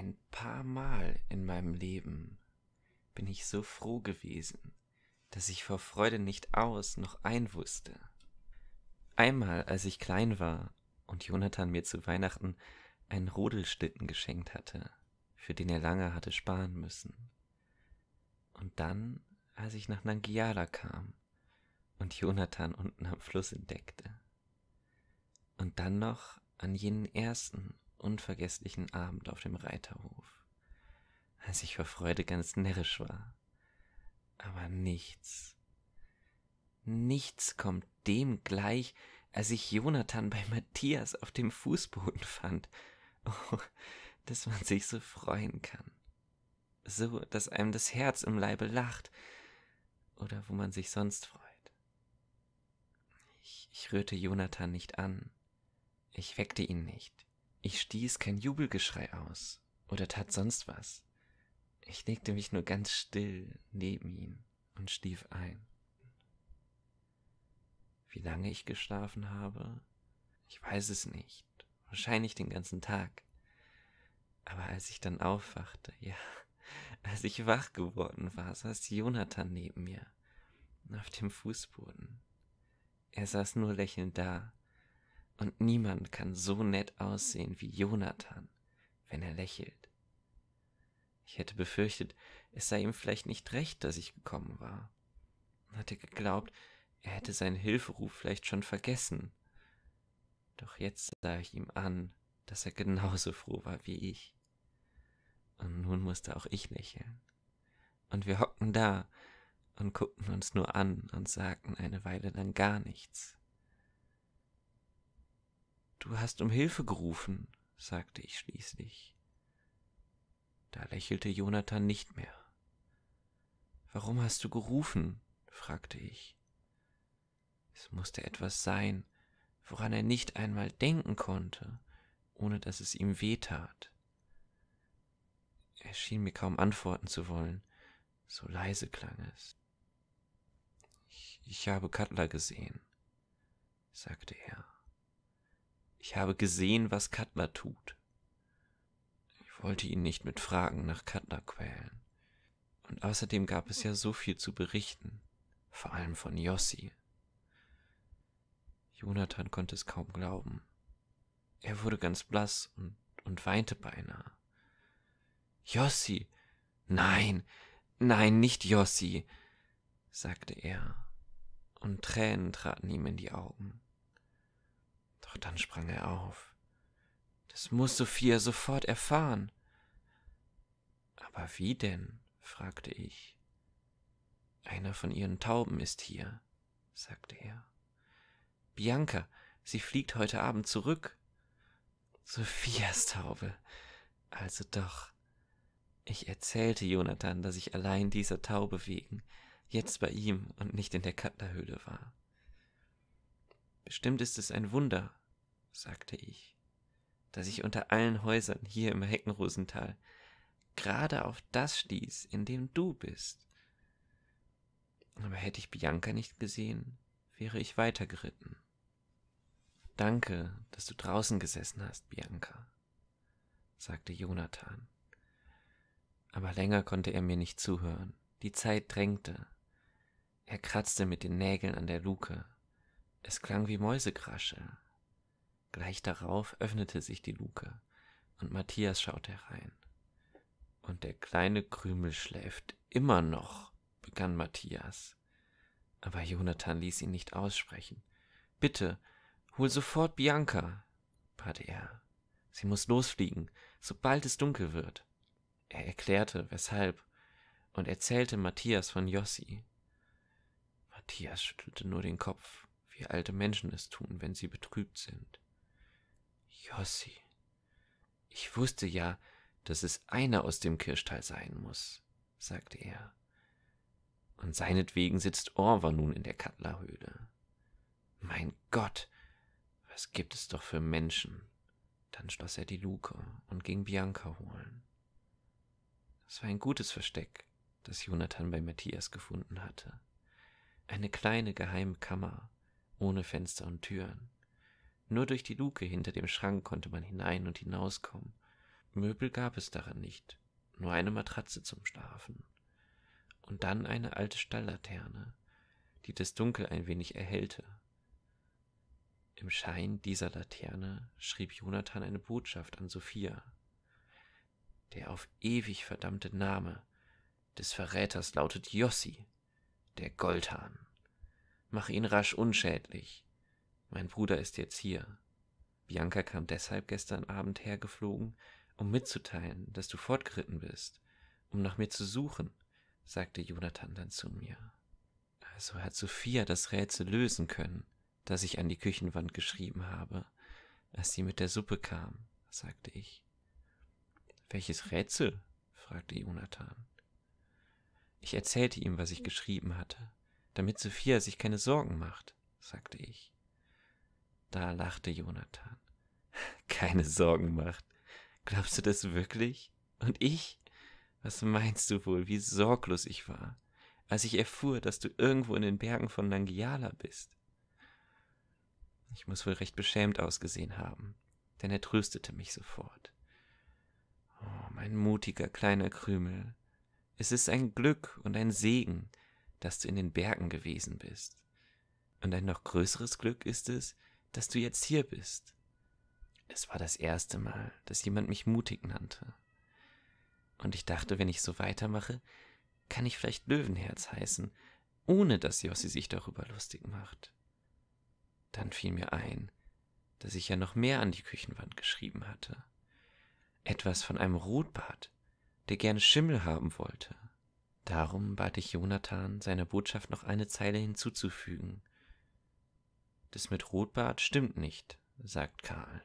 ein paar Mal in meinem Leben bin ich so froh gewesen, dass ich vor Freude nicht aus noch ein wusste. Einmal, als ich klein war und Jonathan mir zu Weihnachten einen Rodelschlitten geschenkt hatte, für den er lange hatte sparen müssen. Und dann, als ich nach Nangiala kam und Jonathan unten am Fluss entdeckte. Und dann noch an jenen ersten unvergesslichen Abend auf dem Reiterhof, als ich vor Freude ganz närrisch war. Aber nichts, nichts kommt dem gleich, als ich Jonathan bei Matthias auf dem Fußboden fand. Oh, dass man sich so freuen kann. So, dass einem das Herz im Leibe lacht oder wo man sich sonst freut. Ich, ich rührte Jonathan nicht an. Ich weckte ihn nicht. Ich stieß kein Jubelgeschrei aus oder tat sonst was. Ich legte mich nur ganz still neben ihn und schlief ein. Wie lange ich geschlafen habe? Ich weiß es nicht. Wahrscheinlich den ganzen Tag. Aber als ich dann aufwachte, ja, als ich wach geworden war, saß Jonathan neben mir, auf dem Fußboden. Er saß nur lächelnd da, und niemand kann so nett aussehen wie Jonathan, wenn er lächelt. Ich hätte befürchtet, es sei ihm vielleicht nicht recht, dass ich gekommen war. Und hatte geglaubt, er hätte seinen Hilferuf vielleicht schon vergessen. Doch jetzt sah ich ihm an, dass er genauso froh war wie ich. Und nun musste auch ich lächeln. Und wir hockten da und guckten uns nur an und sagten eine Weile lang gar nichts. Du hast um Hilfe gerufen, sagte ich schließlich. Da lächelte Jonathan nicht mehr. Warum hast du gerufen? fragte ich. Es musste etwas sein, woran er nicht einmal denken konnte, ohne dass es ihm weh tat. Er schien mir kaum antworten zu wollen, so leise klang es. Ich, ich habe Cutler gesehen, sagte er. Ich habe gesehen, was Katla tut. Ich wollte ihn nicht mit Fragen nach Katla quälen. Und außerdem gab es ja so viel zu berichten, vor allem von Jossi. Jonathan konnte es kaum glauben. Er wurde ganz blass und, und weinte beinahe. Jossi! Nein, nein, nicht Jossi, sagte er, und Tränen traten ihm in die Augen. Doch dann sprang er auf. Das muß Sophia sofort erfahren. Aber wie denn? fragte ich. Einer von ihren Tauben ist hier, sagte er. Bianca, sie fliegt heute Abend zurück. Sophias Taube. Also doch. Ich erzählte Jonathan, dass ich allein dieser Taube wegen jetzt bei ihm und nicht in der Katterhöhle war. Bestimmt ist es ein Wunder, sagte ich, dass ich unter allen Häusern hier im Heckenrosental gerade auf das stieß, in dem du bist. Aber hätte ich Bianca nicht gesehen, wäre ich weitergeritten. Danke, dass du draußen gesessen hast, Bianca, sagte Jonathan. Aber länger konnte er mir nicht zuhören. Die Zeit drängte. Er kratzte mit den Nägeln an der Luke es klang wie Mäusegrasche. Gleich darauf öffnete sich die Luke, und Matthias schaute herein. Und der kleine Krümel schläft immer noch, begann Matthias. Aber Jonathan ließ ihn nicht aussprechen. Bitte, hol sofort Bianca, bat er. Sie muss losfliegen, sobald es dunkel wird. Er erklärte, weshalb, und erzählte Matthias von Jossi. Matthias schüttelte nur den Kopf wie alte Menschen es tun, wenn sie betrübt sind. Jossi, ich wusste ja, dass es einer aus dem Kirschtal sein muss, sagte er. Und seinetwegen sitzt Orva nun in der Kattlerhöhle. Mein Gott, was gibt es doch für Menschen? Dann schloss er die Luke und ging Bianca holen. Es war ein gutes Versteck, das Jonathan bei Matthias gefunden hatte. Eine kleine geheime Kammer, ohne Fenster und Türen. Nur durch die Luke hinter dem Schrank konnte man hinein und hinauskommen. Möbel gab es daran nicht, nur eine Matratze zum Schlafen. Und dann eine alte Stalllaterne, die das Dunkel ein wenig erhellte. Im Schein dieser Laterne schrieb Jonathan eine Botschaft an Sophia. Der auf ewig verdammte Name des Verräters lautet Jossi, der Goldhahn. Mach ihn rasch unschädlich. Mein Bruder ist jetzt hier. Bianca kam deshalb gestern Abend hergeflogen, um mitzuteilen, dass du fortgeritten bist, um nach mir zu suchen, sagte Jonathan dann zu mir. Also hat Sophia das Rätsel lösen können, das ich an die Küchenwand geschrieben habe, als sie mit der Suppe kam, sagte ich. Welches Rätsel? fragte Jonathan. Ich erzählte ihm, was ich geschrieben hatte damit Sophia sich keine Sorgen macht, sagte ich. Da lachte Jonathan. Keine Sorgen macht. Glaubst du das wirklich? Und ich? Was meinst du wohl, wie sorglos ich war, als ich erfuhr, dass du irgendwo in den Bergen von Nangiala bist? Ich muss wohl recht beschämt ausgesehen haben, denn er tröstete mich sofort. Oh, mein mutiger kleiner Krümel. Es ist ein Glück und ein Segen, dass du in den Bergen gewesen bist. Und ein noch größeres Glück ist es, dass du jetzt hier bist. Es war das erste Mal, dass jemand mich mutig nannte. Und ich dachte, wenn ich so weitermache, kann ich vielleicht Löwenherz heißen, ohne dass Jossi sich darüber lustig macht. Dann fiel mir ein, dass ich ja noch mehr an die Küchenwand geschrieben hatte. Etwas von einem Rotbart, der gerne Schimmel haben wollte. Darum bat ich Jonathan, seiner Botschaft noch eine Zeile hinzuzufügen. Das mit Rotbart stimmt nicht, sagt Karl.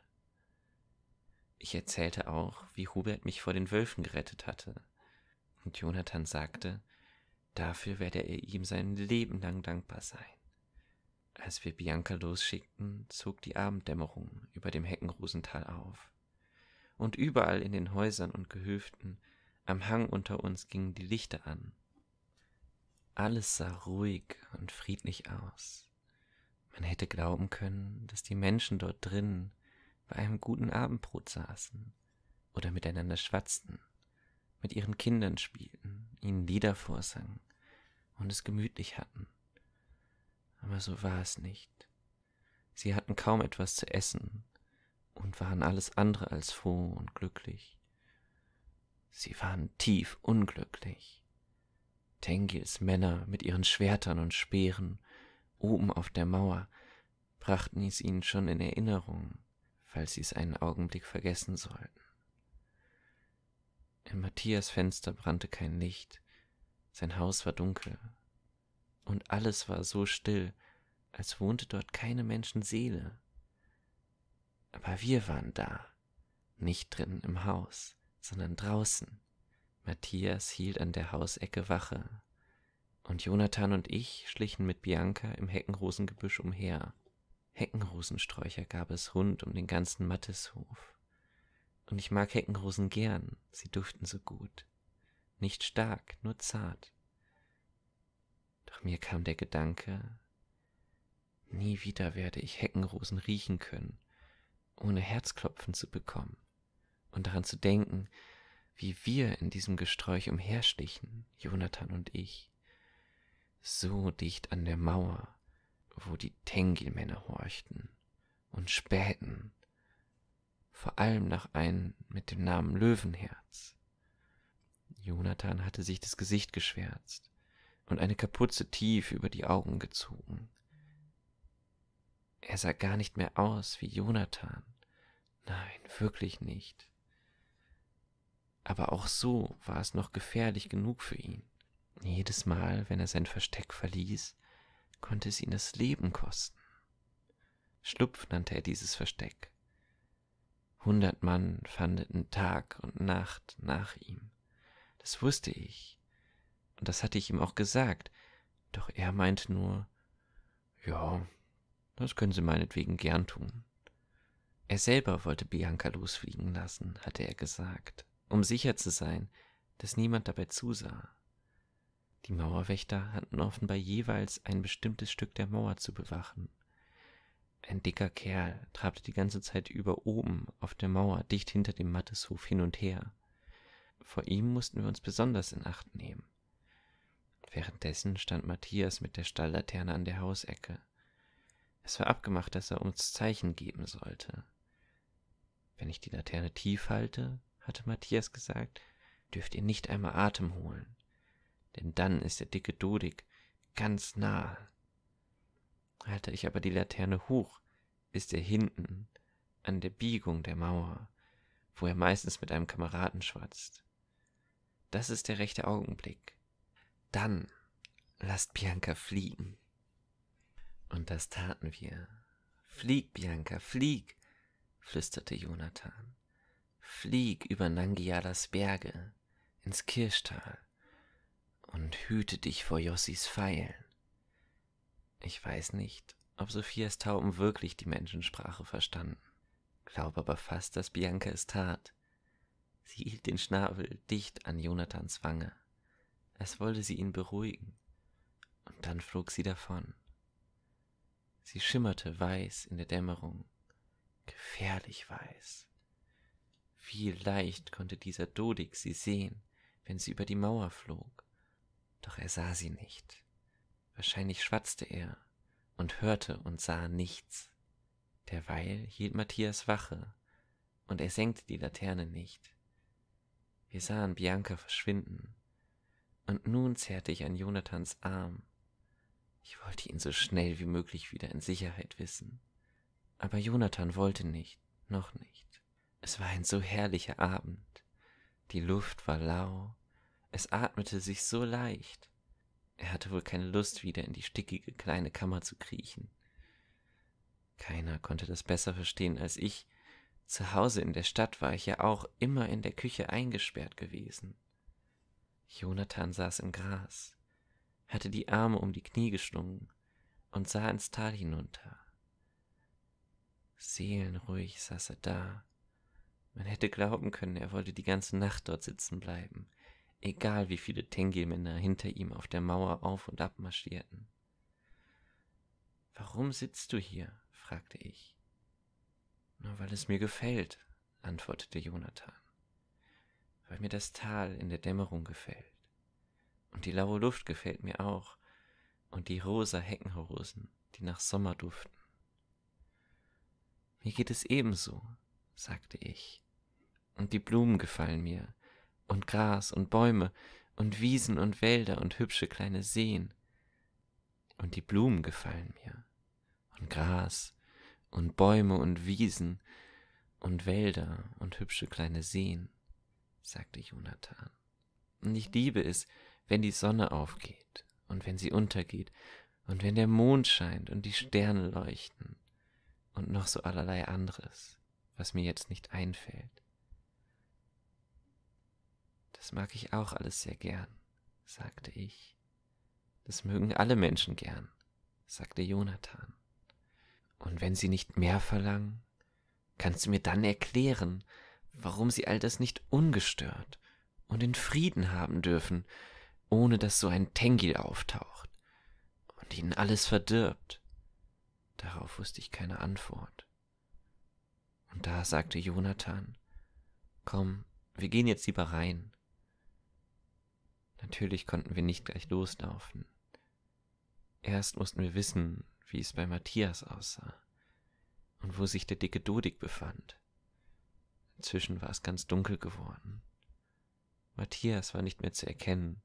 Ich erzählte auch, wie Hubert mich vor den Wölfen gerettet hatte. Und Jonathan sagte, dafür werde er ihm sein Leben lang dankbar sein. Als wir Bianca losschickten, zog die Abenddämmerung über dem Heckenrosental auf. Und überall in den Häusern und Gehöften am Hang unter uns gingen die Lichter an. Alles sah ruhig und friedlich aus. Man hätte glauben können, dass die Menschen dort drinnen bei einem guten Abendbrot saßen oder miteinander schwatzten, mit ihren Kindern spielten, ihnen Lieder vorsangen und es gemütlich hatten. Aber so war es nicht. Sie hatten kaum etwas zu essen und waren alles andere als froh und glücklich. Sie waren tief unglücklich. Tengils Männer mit ihren Schwertern und Speeren oben auf der Mauer brachten es ihnen schon in Erinnerung, falls sie es einen Augenblick vergessen sollten. In Matthias Fenster brannte kein Licht, sein Haus war dunkel, und alles war so still, als wohnte dort keine Menschenseele. Aber wir waren da, nicht drinnen im Haus sondern draußen. Matthias hielt an der Hausecke Wache, und Jonathan und ich schlichen mit Bianca im Heckenrosengebüsch umher. Heckenrosensträucher gab es rund um den ganzen Matteshof. Und ich mag Heckenrosen gern, sie duften so gut. Nicht stark, nur zart. Doch mir kam der Gedanke, nie wieder werde ich Heckenrosen riechen können, ohne Herzklopfen zu bekommen und daran zu denken, wie wir in diesem Gesträuch umherstichen, Jonathan und ich, so dicht an der Mauer, wo die tengil horchten und spähten, vor allem nach einem mit dem Namen Löwenherz. Jonathan hatte sich das Gesicht geschwärzt und eine Kapuze tief über die Augen gezogen. Er sah gar nicht mehr aus wie Jonathan. Nein, wirklich nicht aber auch so war es noch gefährlich genug für ihn. Jedes Mal, wenn er sein Versteck verließ, konnte es ihn das Leben kosten. Schlupf nannte er dieses Versteck. Hundert Mann fandeten Tag und Nacht nach ihm. Das wusste ich, und das hatte ich ihm auch gesagt, doch er meinte nur, ja, das können Sie meinetwegen gern tun. Er selber wollte Bianca losfliegen lassen, hatte er gesagt um sicher zu sein, dass niemand dabei zusah. Die Mauerwächter hatten offenbar jeweils ein bestimmtes Stück der Mauer zu bewachen. Ein dicker Kerl trabte die ganze Zeit über oben auf der Mauer dicht hinter dem Matteshof hin und her. Vor ihm mussten wir uns besonders in Acht nehmen. Währenddessen stand Matthias mit der Stalllaterne an der Hausecke. Es war abgemacht, dass er uns Zeichen geben sollte. Wenn ich die Laterne tief halte, hatte Matthias gesagt, dürft ihr nicht einmal Atem holen, denn dann ist der dicke Dodik ganz nahe. Halte ich aber die Laterne hoch, ist er hinten, an der Biegung der Mauer, wo er meistens mit einem Kameraden schwatzt. Das ist der rechte Augenblick. Dann lasst Bianca fliegen. Und das taten wir. Flieg, Bianca, flieg, flüsterte Jonathan. Flieg über Nangialas Berge ins Kirschtal und hüte dich vor Jossis Pfeilen. Ich weiß nicht, ob Sophias Tauben wirklich die Menschensprache verstanden, glaube aber fast, dass Bianca es tat. Sie hielt den Schnabel dicht an Jonathans Wange, als wollte sie ihn beruhigen, und dann flog sie davon. Sie schimmerte weiß in der Dämmerung, gefährlich weiß. Wie leicht konnte dieser Dodik sie sehen, wenn sie über die Mauer flog, doch er sah sie nicht. Wahrscheinlich schwatzte er und hörte und sah nichts. Derweil hielt Matthias Wache, und er senkte die Laterne nicht. Wir sahen Bianca verschwinden, und nun zerrte ich an Jonathans Arm. Ich wollte ihn so schnell wie möglich wieder in Sicherheit wissen, aber Jonathan wollte nicht, noch nicht. Es war ein so herrlicher Abend. Die Luft war lau, es atmete sich so leicht. Er hatte wohl keine Lust, wieder in die stickige kleine Kammer zu kriechen. Keiner konnte das besser verstehen als ich. Zu Hause in der Stadt war ich ja auch immer in der Küche eingesperrt gewesen. Jonathan saß im Gras, hatte die Arme um die Knie geschlungen und sah ins Tal hinunter. Seelenruhig saß er da man hätte glauben können, er wollte die ganze Nacht dort sitzen bleiben, egal wie viele Tengelmänner hinter ihm auf der Mauer auf und ab marschierten. Warum sitzt du hier? fragte ich. Nur weil es mir gefällt, antwortete Jonathan. Weil mir das Tal in der Dämmerung gefällt. Und die laue Luft gefällt mir auch. Und die rosa Heckenrosen, die nach Sommer duften. Mir geht es ebenso, sagte ich und die Blumen gefallen mir, und Gras und Bäume und Wiesen und Wälder und hübsche kleine Seen. Und die Blumen gefallen mir, und Gras und Bäume und Wiesen und Wälder und hübsche kleine Seen, sagte Jonathan. Und ich liebe es, wenn die Sonne aufgeht und wenn sie untergeht und wenn der Mond scheint und die Sterne leuchten und noch so allerlei anderes, was mir jetzt nicht einfällt. Das mag ich auch alles sehr gern, sagte ich. Das mögen alle Menschen gern, sagte Jonathan. Und wenn Sie nicht mehr verlangen, kannst du mir dann erklären, warum Sie all das nicht ungestört und in Frieden haben dürfen, ohne dass so ein Tengil auftaucht und Ihnen alles verdirbt. Darauf wusste ich keine Antwort. Und da sagte Jonathan, Komm, wir gehen jetzt lieber rein. Natürlich konnten wir nicht gleich loslaufen. Erst mussten wir wissen, wie es bei Matthias aussah und wo sich der dicke Dodik befand. Inzwischen war es ganz dunkel geworden. Matthias war nicht mehr zu erkennen,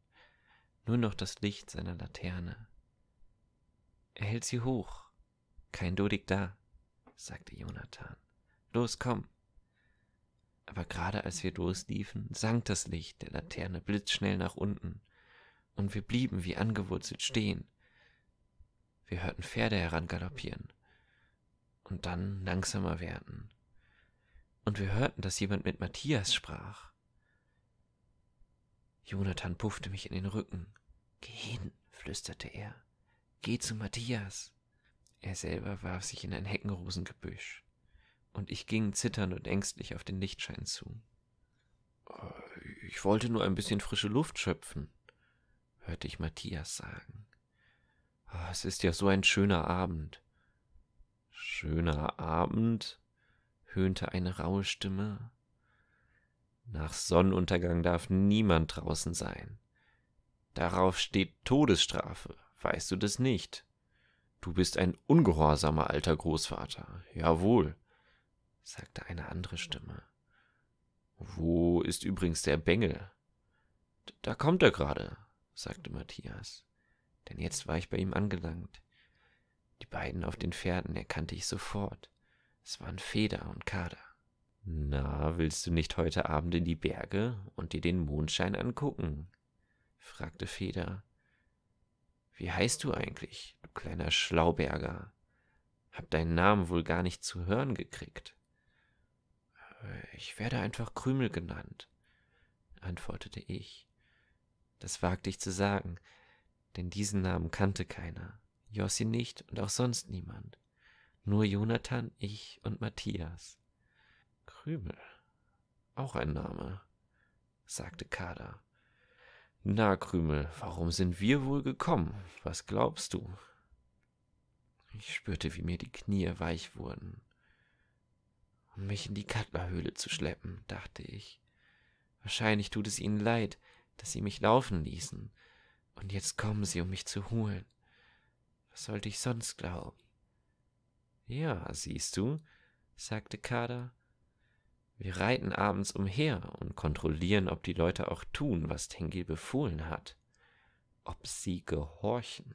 nur noch das Licht seiner Laterne. Er hält sie hoch. Kein Dodik da, sagte Jonathan. Los, komm aber gerade als wir losliefen, sank das Licht der Laterne blitzschnell nach unten, und wir blieben wie angewurzelt stehen. Wir hörten Pferde herangaloppieren und dann langsamer werden. Und wir hörten, dass jemand mit Matthias sprach. Jonathan puffte mich in den Rücken. Geh hin, flüsterte er. Geh zu Matthias. Er selber warf sich in ein Heckenrosengebüsch und ich ging zitternd und ängstlich auf den Lichtschein zu. Ich wollte nur ein bisschen frische Luft schöpfen, hörte ich Matthias sagen. Ah, es ist ja so ein schöner Abend. Schöner Abend? höhnte eine raue Stimme. Nach Sonnenuntergang darf niemand draußen sein. Darauf steht Todesstrafe, weißt du das nicht? Du bist ein ungehorsamer alter Großvater, jawohl sagte eine andere Stimme. Wo ist übrigens der Bengel? Da kommt er gerade, sagte Matthias, denn jetzt war ich bei ihm angelangt. Die beiden auf den Pferden erkannte ich sofort. Es waren Feder und Kader. Na, willst du nicht heute Abend in die Berge und dir den Mondschein angucken? fragte Feder. Wie heißt du eigentlich, du kleiner Schlauberger? Hab deinen Namen wohl gar nicht zu hören gekriegt. Ich werde einfach Krümel genannt, antwortete ich. Das wagte ich zu sagen, denn diesen Namen kannte keiner, Jossi nicht und auch sonst niemand. Nur Jonathan, ich und Matthias. Krümel, auch ein Name, sagte Kader. Na, Krümel, warum sind wir wohl gekommen? Was glaubst du? Ich spürte, wie mir die Knie weich wurden um mich in die Katlerhöhle zu schleppen, dachte ich. Wahrscheinlich tut es ihnen leid, dass sie mich laufen ließen, und jetzt kommen sie, um mich zu holen. Was sollte ich sonst glauben? Ja, siehst du, sagte Kader. Wir reiten abends umher und kontrollieren, ob die Leute auch tun, was Tengil befohlen hat, ob sie gehorchen.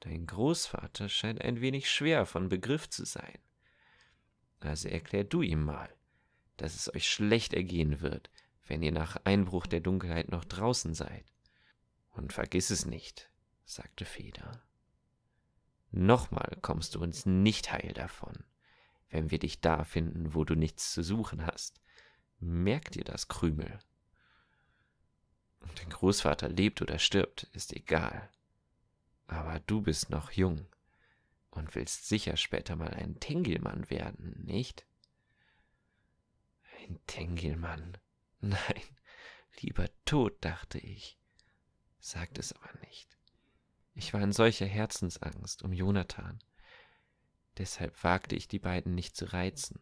Dein Großvater scheint ein wenig schwer von Begriff zu sein. Also erklär du ihm mal, dass es euch schlecht ergehen wird, wenn ihr nach Einbruch der Dunkelheit noch draußen seid. Und vergiss es nicht, sagte Feder. Nochmal kommst du uns nicht heil davon, wenn wir dich da finden, wo du nichts zu suchen hast. Merk dir das, Krümel. Ob dein Großvater lebt oder stirbt, ist egal. Aber du bist noch jung und willst sicher später mal ein Tengelmann werden, nicht? Ein Tengelmann. Nein, lieber tot, dachte ich, sagte es aber nicht. Ich war in solcher Herzensangst um Jonathan. Deshalb wagte ich die beiden nicht zu reizen,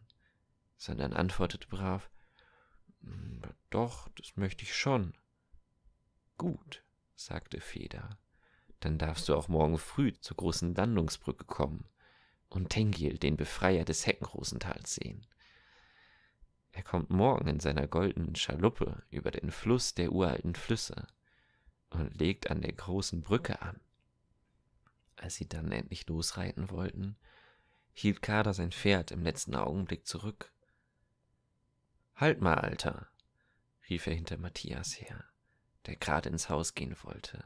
sondern antwortete brav, hm, doch, das möchte ich schon. Gut, sagte Feder dann darfst du auch morgen früh zur großen Landungsbrücke kommen und Tengil, den Befreier des Heckenrosentals, sehen. Er kommt morgen in seiner goldenen Schaluppe über den Fluss der uralten Flüsse und legt an der großen Brücke an. Als sie dann endlich losreiten wollten, hielt Kader sein Pferd im letzten Augenblick zurück. Halt mal, Alter, rief er hinter Matthias her, der gerade ins Haus gehen wollte.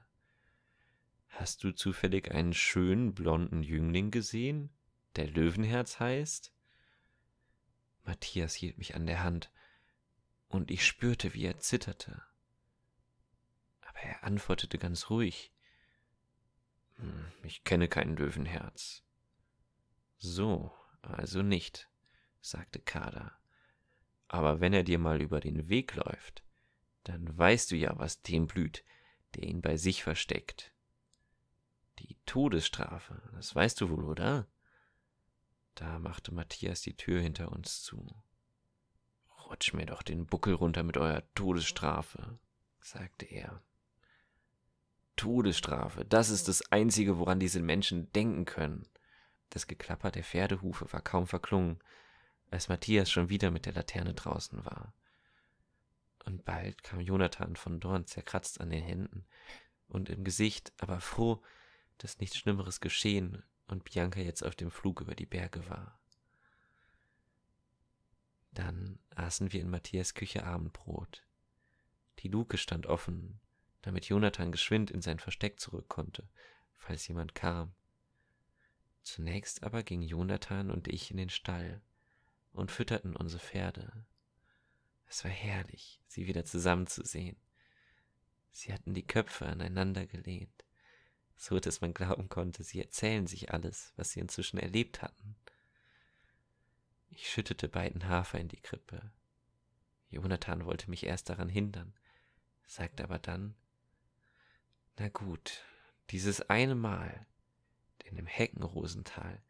Hast du zufällig einen schönen blonden Jüngling gesehen, der Löwenherz heißt? Matthias hielt mich an der Hand, und ich spürte, wie er zitterte. Aber er antwortete ganz ruhig hm, Ich kenne kein Löwenherz. So, also nicht, sagte Kader. Aber wenn er dir mal über den Weg läuft, dann weißt du ja, was dem blüht, der ihn bei sich versteckt. Todesstrafe. Das weißt du wohl, oder? Da machte Matthias die Tür hinter uns zu. Rutsch mir doch den Buckel runter mit eurer Todesstrafe, sagte er. Todesstrafe, das ist das Einzige, woran diese Menschen denken können. Das Geklapper der Pferdehufe war kaum verklungen, als Matthias schon wieder mit der Laterne draußen war. Und bald kam Jonathan von Dorn zerkratzt an den Händen und im Gesicht, aber froh, dass nichts Schlimmeres geschehen und Bianca jetzt auf dem Flug über die Berge war. Dann aßen wir in Matthias Küche Abendbrot. Die Luke stand offen, damit Jonathan geschwind in sein Versteck zurück konnte, falls jemand kam. Zunächst aber gingen Jonathan und ich in den Stall und fütterten unsere Pferde. Es war herrlich, sie wieder zusammenzusehen. Sie hatten die Köpfe aneinander gelehnt so dass man glauben konnte, sie erzählen sich alles, was sie inzwischen erlebt hatten. Ich schüttete beiden Hafer in die Krippe. Jonathan wollte mich erst daran hindern, sagte aber dann, na gut, dieses eine Mal, denn im Heckenrosental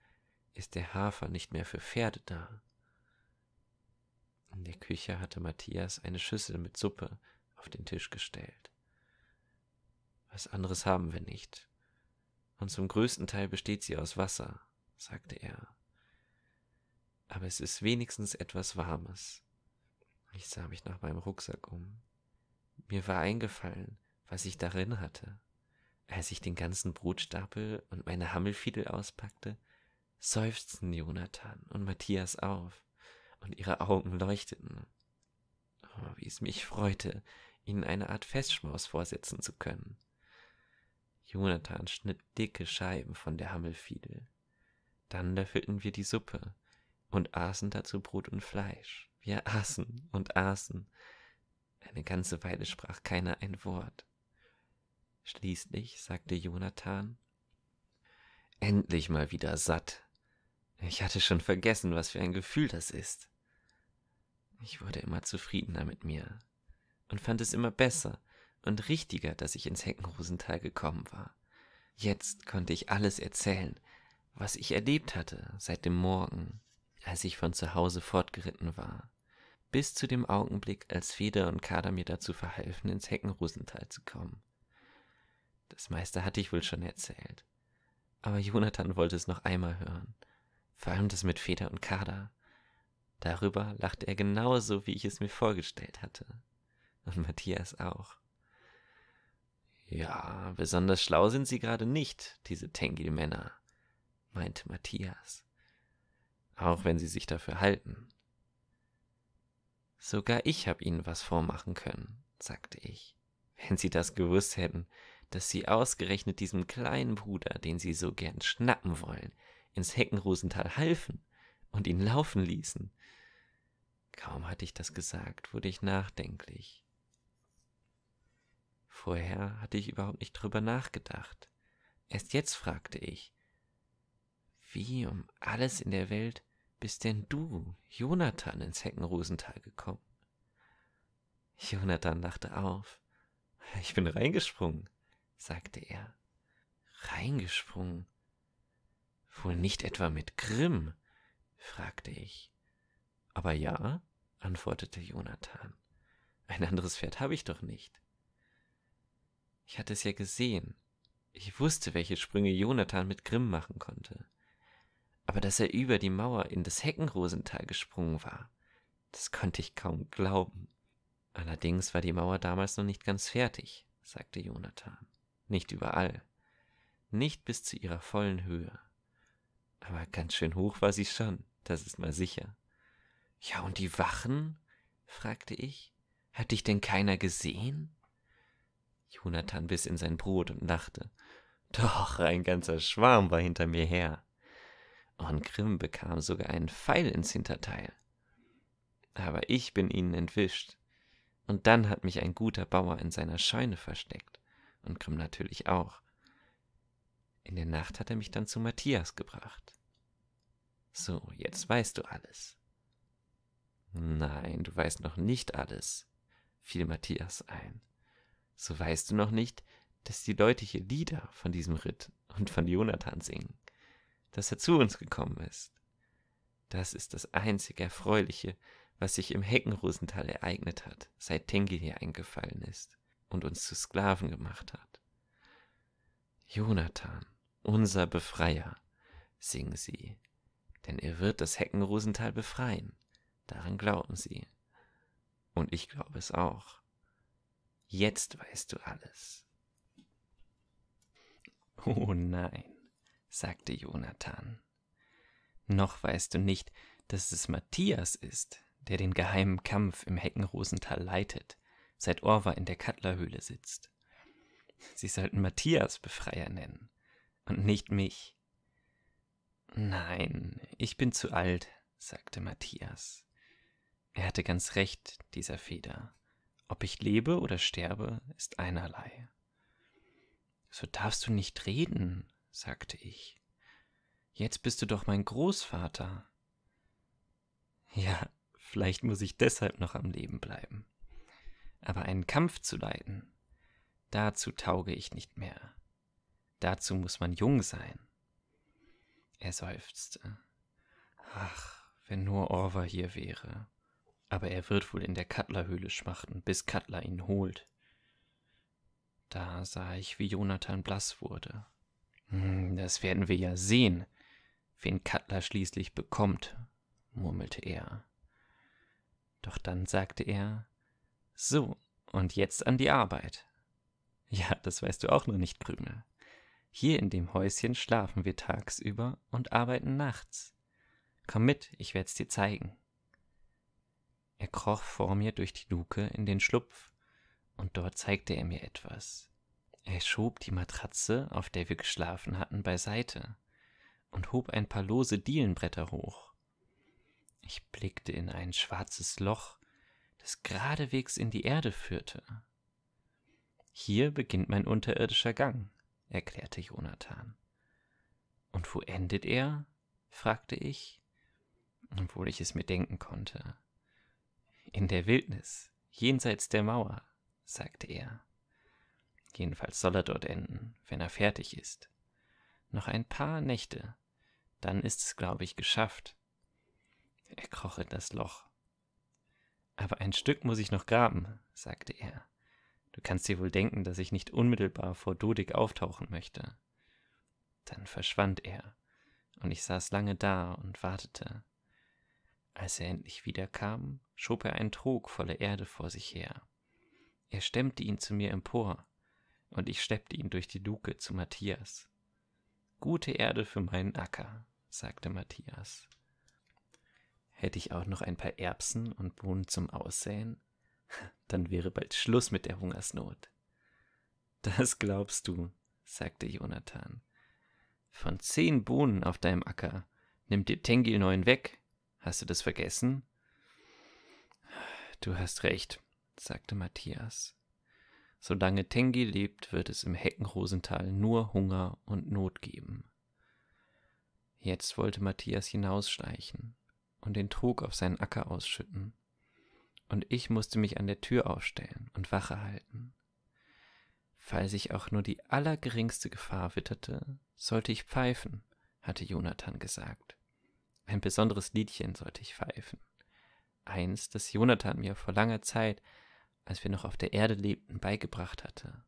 ist der Hafer nicht mehr für Pferde da. In der Küche hatte Matthias eine Schüssel mit Suppe auf den Tisch gestellt. Was anderes haben wir nicht, und zum größten Teil besteht sie aus Wasser, sagte er. Aber es ist wenigstens etwas Warmes. Ich sah mich nach meinem Rucksack um. Mir war eingefallen, was ich darin hatte. Als ich den ganzen Brotstapel und meine Hammelfiedel auspackte, seufzten Jonathan und Matthias auf, und ihre Augen leuchteten. Oh, wie es mich freute, ihnen eine Art Festschmaus vorsetzen zu können. Jonathan schnitt dicke Scheiben von der Hammelfiedel. Dann löffelten wir die Suppe und aßen dazu Brot und Fleisch. Wir aßen und aßen. Eine ganze Weile sprach keiner ein Wort. Schließlich sagte Jonathan Endlich mal wieder satt. Ich hatte schon vergessen, was für ein Gefühl das ist. Ich wurde immer zufriedener mit mir und fand es immer besser, und richtiger, dass ich ins Heckenrosental gekommen war. Jetzt konnte ich alles erzählen, was ich erlebt hatte seit dem Morgen, als ich von zu Hause fortgeritten war, bis zu dem Augenblick, als Feder und Kader mir dazu verhalfen, ins Heckenrosental zu kommen. Das meiste hatte ich wohl schon erzählt. Aber Jonathan wollte es noch einmal hören. Vor allem das mit Feder und Kader. Darüber lachte er genauso, wie ich es mir vorgestellt hatte. Und Matthias auch. Ja, besonders schlau sind sie gerade nicht, diese Tengil-Männer, meinte Matthias, auch wenn sie sich dafür halten. Sogar ich hab ihnen was vormachen können, sagte ich, wenn sie das gewusst hätten, dass sie ausgerechnet diesem kleinen Bruder, den sie so gern schnappen wollen, ins Heckenrosental halfen und ihn laufen ließen. Kaum hatte ich das gesagt, wurde ich nachdenklich. Vorher hatte ich überhaupt nicht drüber nachgedacht. Erst jetzt fragte ich, wie um alles in der Welt bist denn du, Jonathan, ins Heckenrosental gekommen? Jonathan lachte auf. Ich bin reingesprungen, sagte er. Reingesprungen? Wohl nicht etwa mit Grimm? fragte ich. Aber ja, antwortete Jonathan. Ein anderes Pferd habe ich doch nicht. Ich hatte es ja gesehen. Ich wusste, welche Sprünge Jonathan mit Grimm machen konnte. Aber dass er über die Mauer in das Heckenrosental gesprungen war, das konnte ich kaum glauben. Allerdings war die Mauer damals noch nicht ganz fertig, sagte Jonathan. Nicht überall. Nicht bis zu ihrer vollen Höhe. Aber ganz schön hoch war sie schon, das ist mal sicher. Ja, und die Wachen? fragte ich. Hat dich denn keiner gesehen? Jonathan biss in sein Brot und lachte. Doch ein ganzer Schwarm war hinter mir her. Und Grimm bekam sogar einen Pfeil ins Hinterteil. Aber ich bin ihnen entwischt. Und dann hat mich ein guter Bauer in seiner Scheune versteckt. Und Grimm natürlich auch. In der Nacht hat er mich dann zu Matthias gebracht. So, jetzt weißt du alles. Nein, du weißt noch nicht alles, fiel Matthias ein. So weißt du noch nicht, dass die Leute hier Lieder von diesem Ritt und von Jonathan singen, dass er zu uns gekommen ist. Das ist das einzige Erfreuliche, was sich im Heckenrosental ereignet hat, seit Tengil hier eingefallen ist und uns zu Sklaven gemacht hat. Jonathan, unser Befreier, singen sie, denn er wird das Heckenrosental befreien, daran glauben sie. Und ich glaube es auch. Jetzt weißt du alles. Oh nein, sagte Jonathan. Noch weißt du nicht, dass es Matthias ist, der den geheimen Kampf im Heckenrosental leitet, seit Orva in der Kattlerhöhle sitzt. Sie sollten Matthias Befreier nennen und nicht mich. Nein, ich bin zu alt, sagte Matthias. Er hatte ganz recht, dieser Feder. Ob ich lebe oder sterbe, ist einerlei. So darfst du nicht reden, sagte ich. Jetzt bist du doch mein Großvater. Ja, vielleicht muss ich deshalb noch am Leben bleiben. Aber einen Kampf zu leiten, dazu tauge ich nicht mehr. Dazu muss man jung sein. Er seufzte. Ach, wenn nur Orva hier wäre. Aber er wird wohl in der Cutlerhöhle schmachten, bis Cutler ihn holt. Da sah ich, wie Jonathan blass wurde. Hm, das werden wir ja sehen, wen Cutler schließlich bekommt, murmelte er. Doch dann sagte er, so, und jetzt an die Arbeit. Ja, das weißt du auch nur nicht, Krümel. Hier in dem Häuschen schlafen wir tagsüber und arbeiten nachts. Komm mit, ich werd's dir zeigen. Er kroch vor mir durch die Luke in den Schlupf, und dort zeigte er mir etwas. Er schob die Matratze, auf der wir geschlafen hatten, beiseite und hob ein paar lose Dielenbretter hoch. Ich blickte in ein schwarzes Loch, das geradewegs in die Erde führte. Hier beginnt mein unterirdischer Gang, erklärte Jonathan. Und wo endet er? fragte ich, obwohl ich es mir denken konnte. In der Wildnis, jenseits der Mauer, sagte er. Jedenfalls soll er dort enden, wenn er fertig ist. Noch ein paar Nächte, dann ist es, glaube ich, geschafft. Er kroch in das Loch. Aber ein Stück muss ich noch graben, sagte er. Du kannst dir wohl denken, dass ich nicht unmittelbar vor Dodik auftauchen möchte. Dann verschwand er, und ich saß lange da und wartete. Als er endlich wiederkam, schob er einen Trog voller Erde vor sich her. Er stemmte ihn zu mir empor, und ich schleppte ihn durch die Luke zu Matthias. Gute Erde für meinen Acker, sagte Matthias. Hätte ich auch noch ein paar Erbsen und Bohnen zum Aussäen, dann wäre bald Schluss mit der Hungersnot. Das glaubst du, sagte Jonathan. Von zehn Bohnen auf deinem Acker nimmt dir Tengil neun weg. Hast du das vergessen? Du hast recht, sagte Matthias. Solange Tengi lebt, wird es im Heckenrosental nur Hunger und Not geben. Jetzt wollte Matthias hinausschleichen und den Trog auf seinen Acker ausschütten. Und ich musste mich an der Tür aufstellen und Wache halten. Falls ich auch nur die allergeringste Gefahr witterte, sollte ich pfeifen, hatte Jonathan gesagt. Ein besonderes Liedchen sollte ich pfeifen eins, das Jonathan mir vor langer Zeit, als wir noch auf der Erde lebten, beigebracht hatte.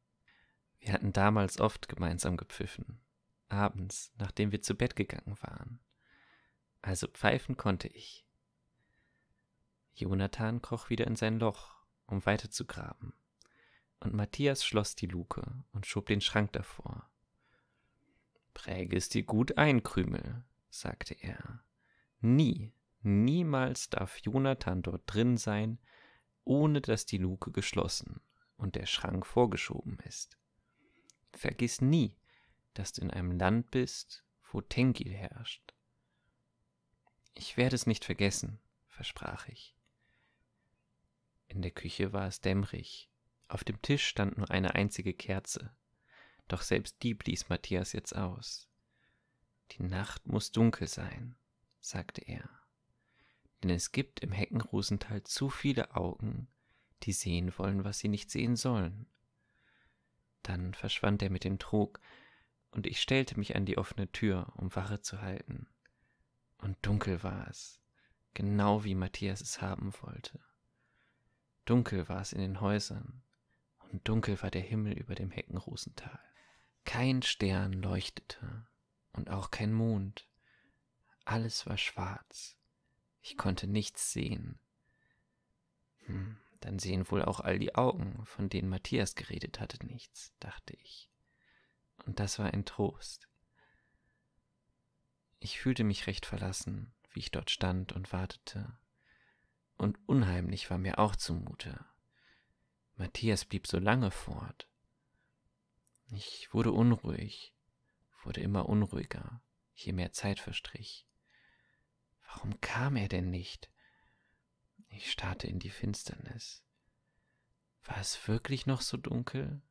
Wir hatten damals oft gemeinsam gepfiffen, abends, nachdem wir zu Bett gegangen waren. Also pfeifen konnte ich. Jonathan kroch wieder in sein Loch, um weiter zu graben, und Matthias schloss die Luke und schob den Schrank davor. Präge es dir gut ein, Krümel, sagte er. Nie Niemals darf Jonathan dort drin sein, ohne dass die Luke geschlossen und der Schrank vorgeschoben ist. Vergiss nie, dass du in einem Land bist, wo Tengil herrscht. Ich werde es nicht vergessen, versprach ich. In der Küche war es dämmerig. Auf dem Tisch stand nur eine einzige Kerze. Doch selbst die blies Matthias jetzt aus. Die Nacht muss dunkel sein, sagte er denn es gibt im Heckenrosental zu viele Augen, die sehen wollen, was sie nicht sehen sollen. Dann verschwand er mit dem Trog, und ich stellte mich an die offene Tür, um Wache zu halten. Und dunkel war es, genau wie Matthias es haben wollte. Dunkel war es in den Häusern, und dunkel war der Himmel über dem Heckenrosental. Kein Stern leuchtete und auch kein Mond. Alles war schwarz ich konnte nichts sehen. Hm, dann sehen wohl auch all die Augen, von denen Matthias geredet hatte, nichts, dachte ich. Und das war ein Trost. Ich fühlte mich recht verlassen, wie ich dort stand und wartete. Und unheimlich war mir auch zumute. Matthias blieb so lange fort. Ich wurde unruhig, wurde immer unruhiger, je mehr Zeit verstrich. Warum kam er denn nicht? Ich starrte in die Finsternis. War es wirklich noch so dunkel?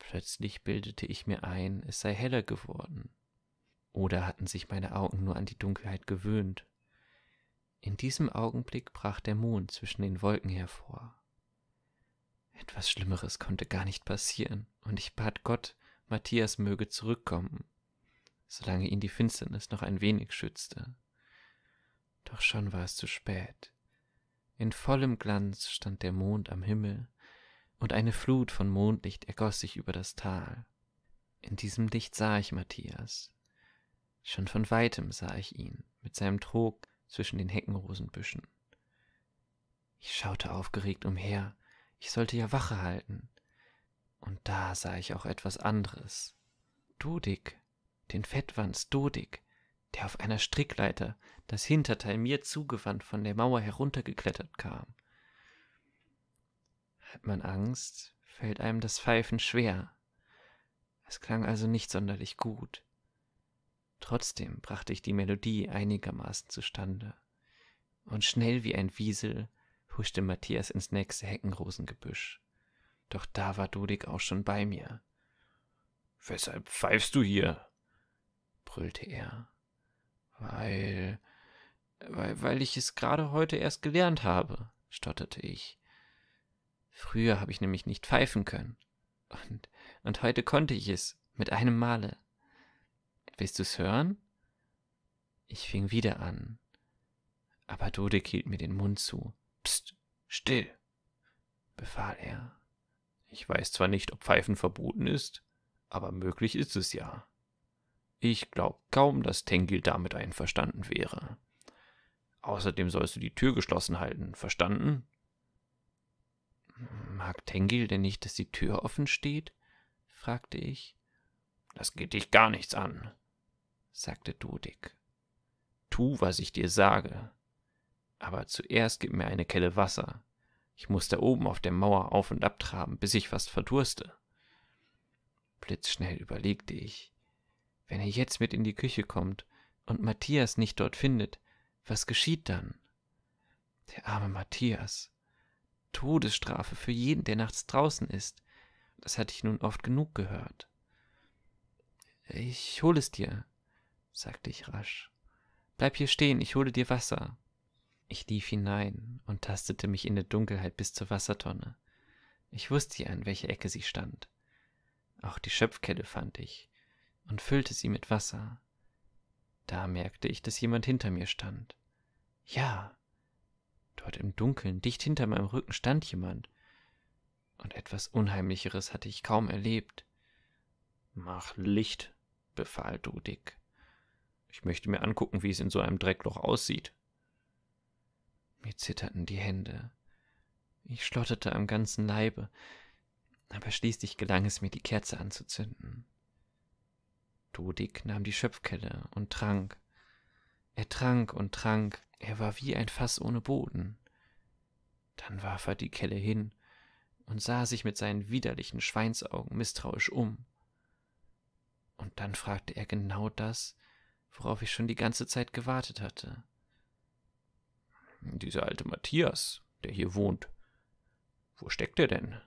Plötzlich bildete ich mir ein, es sei heller geworden. Oder hatten sich meine Augen nur an die Dunkelheit gewöhnt? In diesem Augenblick brach der Mond zwischen den Wolken hervor. Etwas Schlimmeres konnte gar nicht passieren, und ich bat Gott, Matthias möge zurückkommen, solange ihn die Finsternis noch ein wenig schützte doch schon war es zu spät. In vollem Glanz stand der Mond am Himmel, und eine Flut von Mondlicht ergoss sich über das Tal. In diesem Licht sah ich Matthias. Schon von weitem sah ich ihn mit seinem Trog zwischen den Heckenrosenbüschen. Ich schaute aufgeregt umher, ich sollte ja Wache halten. Und da sah ich auch etwas anderes. Dodik, den Fettwanz Dodik, der auf einer Strickleiter, das Hinterteil mir zugewandt, von der Mauer heruntergeklettert kam. Hat man Angst, fällt einem das Pfeifen schwer. Es klang also nicht sonderlich gut. Trotzdem brachte ich die Melodie einigermaßen zustande. Und schnell wie ein Wiesel huschte Matthias ins nächste Heckenrosengebüsch. Doch da war Dodik auch schon bei mir. Weshalb pfeifst du hier? brüllte er weil, weil, weil ich es gerade heute erst gelernt habe, stotterte ich. Früher habe ich nämlich nicht pfeifen können. Und, und heute konnte ich es, mit einem Male. Willst du's hören? Ich fing wieder an. Aber Dodek hielt mir den Mund zu. Psst, still, befahl er. Ich weiß zwar nicht, ob Pfeifen verboten ist, aber möglich ist es ja. Ich glaube kaum, dass Tengil damit einverstanden wäre. Außerdem sollst du die Tür geschlossen halten, verstanden? Mag Tengil denn nicht, dass die Tür offen steht? fragte ich. Das geht dich gar nichts an, sagte Dudik. Tu, was ich dir sage. Aber zuerst gib mir eine Kelle Wasser. Ich muss da oben auf der Mauer auf und ab traben, bis ich fast verdurste. Blitzschnell überlegte ich. Wenn er jetzt mit in die Küche kommt und Matthias nicht dort findet, was geschieht dann? Der arme Matthias. Todesstrafe für jeden, der nachts draußen ist. Das hatte ich nun oft genug gehört. Ich hole es dir, sagte ich rasch. Bleib hier stehen, ich hole dir Wasser. Ich lief hinein und tastete mich in der Dunkelheit bis zur Wassertonne. Ich wusste ja, an welcher Ecke sie stand. Auch die Schöpfkelle fand ich und füllte sie mit Wasser. Da merkte ich, dass jemand hinter mir stand. Ja, dort im Dunkeln, dicht hinter meinem Rücken stand jemand. Und etwas Unheimlicheres hatte ich kaum erlebt. Mach Licht, befahl Dudik. Ich möchte mir angucken, wie es in so einem Dreckloch aussieht. Mir zitterten die Hände. Ich schlotterte am ganzen Leibe, aber schließlich gelang es mir, die Kerze anzuzünden. Dodik nahm die Schöpfkelle und trank. Er trank und trank, er war wie ein Fass ohne Boden. Dann warf er die Kelle hin und sah sich mit seinen widerlichen Schweinsaugen misstrauisch um. Und dann fragte er genau das, worauf ich schon die ganze Zeit gewartet hatte. Dieser alte Matthias, der hier wohnt, wo steckt er denn?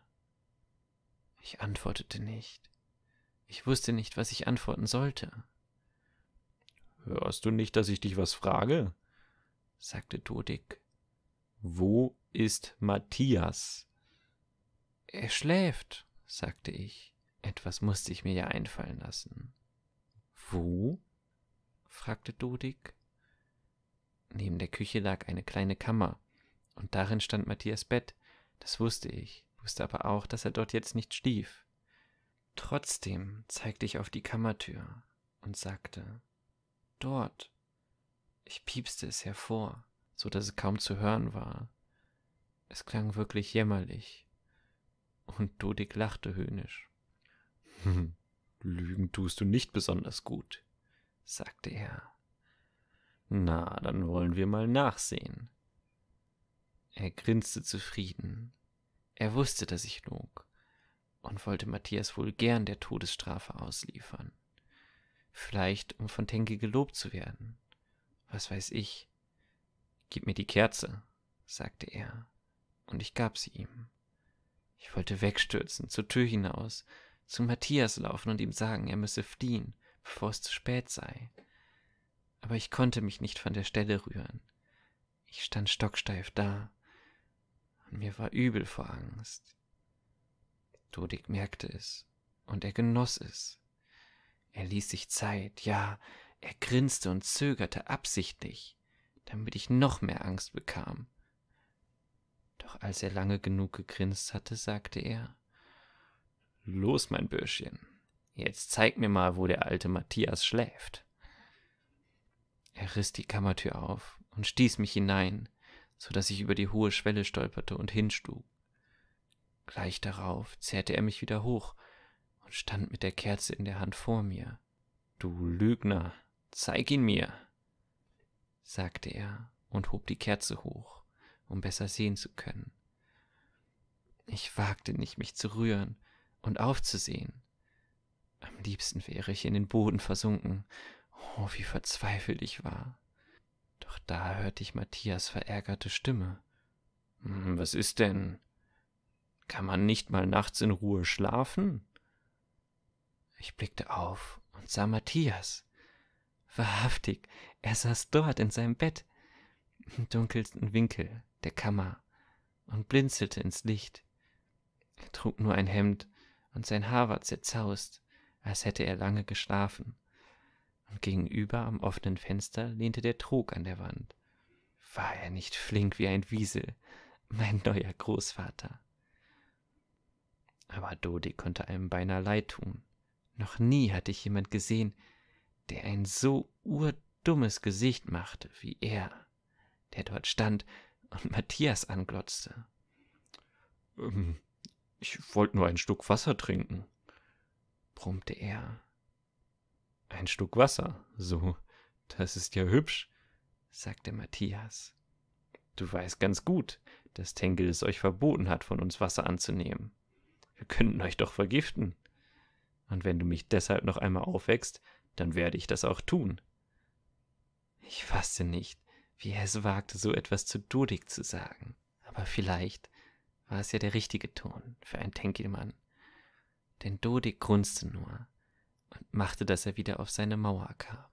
Ich antwortete nicht. Ich wusste nicht, was ich antworten sollte. Hörst du nicht, dass ich dich was frage? sagte Dodik. Wo ist Matthias? Er schläft, sagte ich. Etwas musste ich mir ja einfallen lassen. Wo? fragte Dodig. Neben der Küche lag eine kleine Kammer, und darin stand Matthias Bett, das wusste ich, wusste aber auch, dass er dort jetzt nicht schlief. Trotzdem zeigte ich auf die Kammertür und sagte, dort. Ich piepste es hervor, so dass es kaum zu hören war. Es klang wirklich jämmerlich. Und Dodik lachte höhnisch. Hm, Lügen tust du nicht besonders gut, sagte er. Na, dann wollen wir mal nachsehen. Er grinste zufrieden. Er wusste, dass ich log und wollte Matthias wohl gern der Todesstrafe ausliefern. Vielleicht, um von Tenke gelobt zu werden. Was weiß ich. Gib mir die Kerze, sagte er, und ich gab sie ihm. Ich wollte wegstürzen, zur Tür hinaus, zu Matthias laufen und ihm sagen, er müsse fliehen, bevor es zu spät sei. Aber ich konnte mich nicht von der Stelle rühren. Ich stand stocksteif da, und mir war übel vor Angst. Dodik merkte es, und er genoss es. Er ließ sich Zeit, ja, er grinste und zögerte absichtlich, damit ich noch mehr Angst bekam. Doch als er lange genug gegrinst hatte, sagte er Los, mein Bürschchen, jetzt zeig mir mal, wo der alte Matthias schläft. Er riss die Kammertür auf und stieß mich hinein, so dass ich über die hohe Schwelle stolperte und hinschlug. Gleich darauf zerrte er mich wieder hoch und stand mit der Kerze in der Hand vor mir. Du Lügner, zeig ihn mir, sagte er und hob die Kerze hoch, um besser sehen zu können. Ich wagte nicht, mich zu rühren und aufzusehen. Am liebsten wäre ich in den Boden versunken. Oh, wie verzweifelt ich war. Doch da hörte ich Matthias verärgerte Stimme. Hm, was ist denn? Kann man nicht mal nachts in Ruhe schlafen? Ich blickte auf und sah Matthias. Wahrhaftig, er saß dort in seinem Bett, im dunkelsten Winkel der Kammer, und blinzelte ins Licht. Er trug nur ein Hemd, und sein Haar war zerzaust, als hätte er lange geschlafen. Und gegenüber am offenen Fenster lehnte der Trog an der Wand. War er nicht flink wie ein Wiesel, mein neuer Großvater? aber Dodi konnte einem beinahe leid tun. Noch nie hatte ich jemand gesehen, der ein so urdummes Gesicht machte wie er, der dort stand und Matthias anglotzte. Ähm, ich wollte nur ein Stück Wasser trinken, brummte er. Ein Stück Wasser, so, das ist ja hübsch, sagte Matthias. Du weißt ganz gut, dass Tengel es euch verboten hat, von uns Wasser anzunehmen wir könnten euch doch vergiften. Und wenn du mich deshalb noch einmal aufwächst, dann werde ich das auch tun. Ich fasse nicht, wie er es wagte, so etwas zu Dudik zu sagen. Aber vielleicht war es ja der richtige Ton für einen Tenkelmann. Denn Dodik grunzte nur und machte, dass er wieder auf seine Mauer kam.